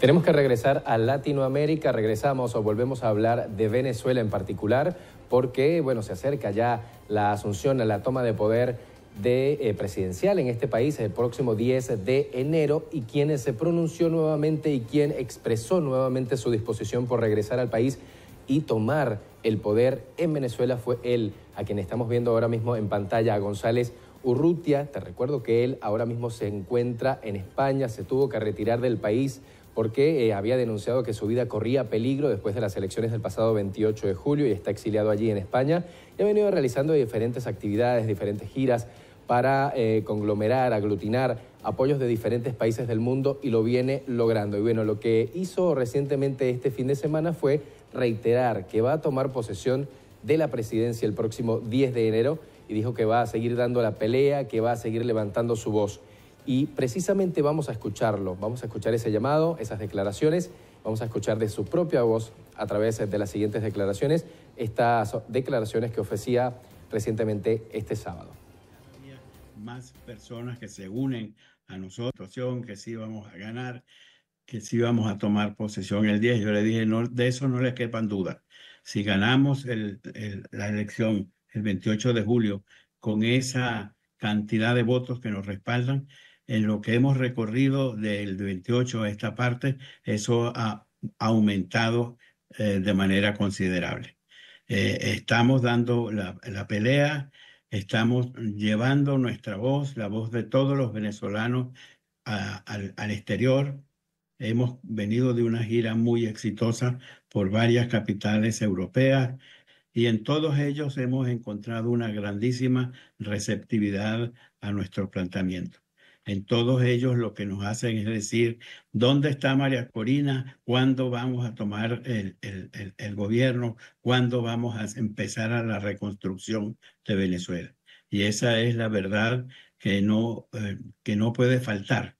Tenemos que regresar a Latinoamérica, regresamos o volvemos a hablar de Venezuela en particular, porque bueno, se acerca ya la asunción a la toma de poder de, eh, presidencial en este país el próximo 10 de enero y quien se pronunció nuevamente y quien expresó nuevamente su disposición por regresar al país y tomar el poder en Venezuela fue él, a quien estamos viendo ahora mismo en pantalla, a González Urrutia. Te recuerdo que él ahora mismo se encuentra en España, se tuvo que retirar del país porque eh, había denunciado que su vida corría peligro después de las elecciones del pasado 28 de julio y está exiliado allí en España y ha venido realizando diferentes actividades, diferentes giras para eh, conglomerar, aglutinar apoyos de diferentes países del mundo y lo viene logrando. Y bueno, lo que hizo recientemente este fin de semana fue reiterar que va a tomar posesión de la presidencia el próximo 10 de enero y dijo que va a seguir dando la pelea, que va a seguir levantando su voz. Y precisamente vamos a escucharlo, vamos a escuchar ese llamado, esas declaraciones, vamos a escuchar de su propia voz a través de las siguientes declaraciones, estas declaraciones que ofrecía recientemente este sábado. Más personas que se unen a nosotros, que sí vamos a ganar, que sí vamos a tomar posesión el 10. Yo le dije, no, de eso no les quepan dudas. Si ganamos la elección el 28 de julio con esa cantidad de votos que nos respaldan. En lo que hemos recorrido del 28 a esta parte, eso ha aumentado eh, de manera considerable. Eh, estamos dando la, la pelea, estamos llevando nuestra voz, la voz de todos los venezolanos al, al, exterior. Hemos venido de una gira muy exitosa por varias capitales europeas y en todos ellos hemos encontrado una grandísima receptividad a nuestro planteamiento. En todos ellos lo que nos hacen es decir, ¿dónde está María Corina? ¿Cuándo vamos a tomar el, gobierno? ¿Cuándo vamos a empezar a la reconstrucción de Venezuela? Y esa es la verdad que eh, que no puede faltar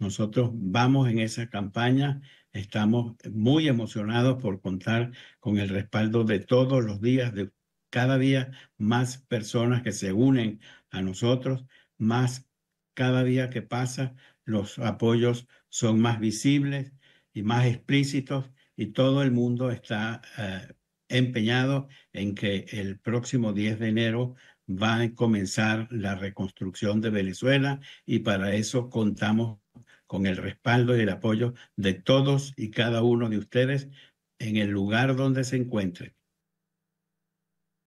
nosotros vamos en esa campaña, estamos muy emocionados por contar con el respaldo de todos los días, de cada día más personas que se unen a nosotros, más cada día que pasa, los apoyos son más visibles y más explícitos y todo el mundo está eh, empeñado en que el próximo 10 de enero va a comenzar la reconstrucción de Venezuela y para eso contamos con el respaldo y el apoyo de todos y cada uno de ustedes en el lugar donde se encuentre.